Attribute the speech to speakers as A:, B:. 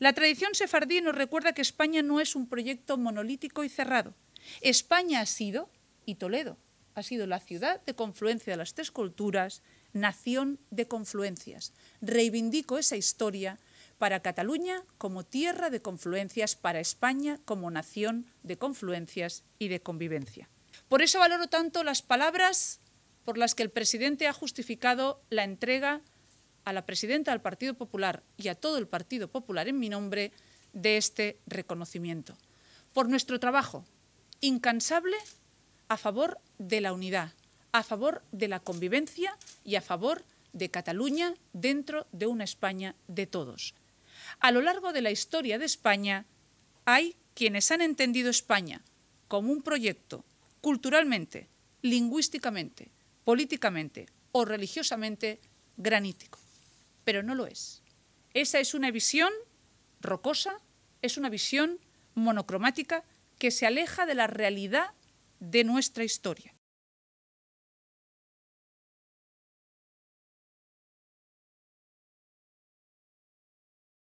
A: La tradición sefardí nos recuerda que España no es un proyecto monolítico y cerrado. España ha sido, y Toledo, ha sido la ciudad de confluencia de las tres culturas, nación de confluencias. Reivindico esa historia para Cataluña como tierra de confluencias, para España como nación de confluencias y de convivencia. Por eso valoro tanto las palabras por las que el presidente ha justificado la entrega a la presidenta del Partido Popular y a todo el Partido Popular en mi nombre de este reconocimiento. Por nuestro trabajo incansable a favor de la unidad, a favor de la convivencia y a favor de Cataluña dentro de una España de todos. A lo largo de la historia de España hay quienes han entendido España como un proyecto culturalmente, lingüísticamente, políticamente o religiosamente granítico pero no lo es. Esa es una visión rocosa, es una visión monocromática que se aleja de la realidad de nuestra historia.